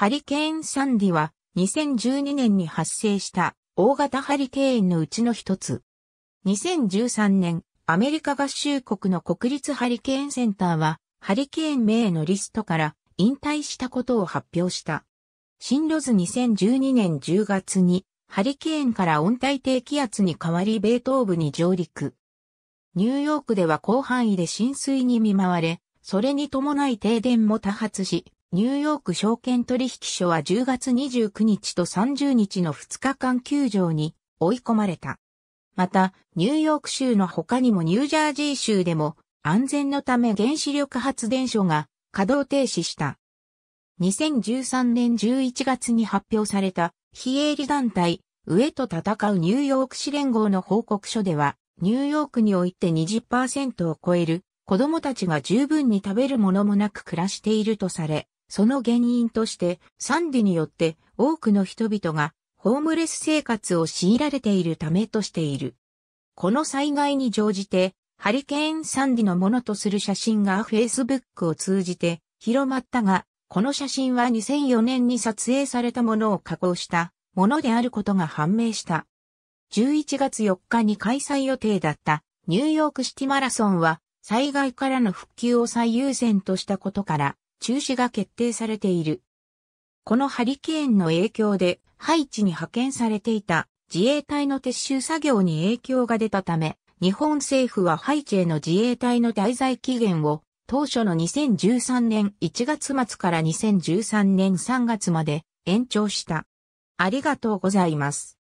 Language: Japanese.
ハリケーン・サンディは2012年に発生した大型ハリケーンのうちの一つ。2013年、アメリカ合衆国の国立ハリケーンセンターは、ハリケーン名のリストから引退したことを発表した。進路図2012年10月に、ハリケーンから温帯低気圧に変わり米東部に上陸。ニューヨークでは広範囲で浸水に見舞われ、それに伴い停電も多発し、ニューヨーク証券取引所は10月29日と30日の2日間休場に追い込まれた。また、ニューヨーク州の他にもニュージャージー州でも安全のため原子力発電所が稼働停止した。2013年11月に発表された非営利団体、上と戦うニューヨーク市連合の報告書では、ニューヨークにおいて20%を超える子供たちが十分に食べるものもなく暮らしているとされ、その原因としてサンディによって多くの人々がホームレス生活を強いられているためとしている。この災害に乗じてハリケーン・サンディのものとする写真が Facebook を通じて広まったが、この写真は2004年に撮影されたものを加工したものであることが判明した。11月4日に開催予定だったニューヨークシティマラソンは災害からの復旧を最優先としたことから中止が決定されている。このハリケーンの影響で、ハイチに派遣されていた自衛隊の撤収作業に影響が出たため、日本政府はハイチへの自衛隊の滞在期限を当初の2013年1月末から2013年3月まで延長した。ありがとうございます。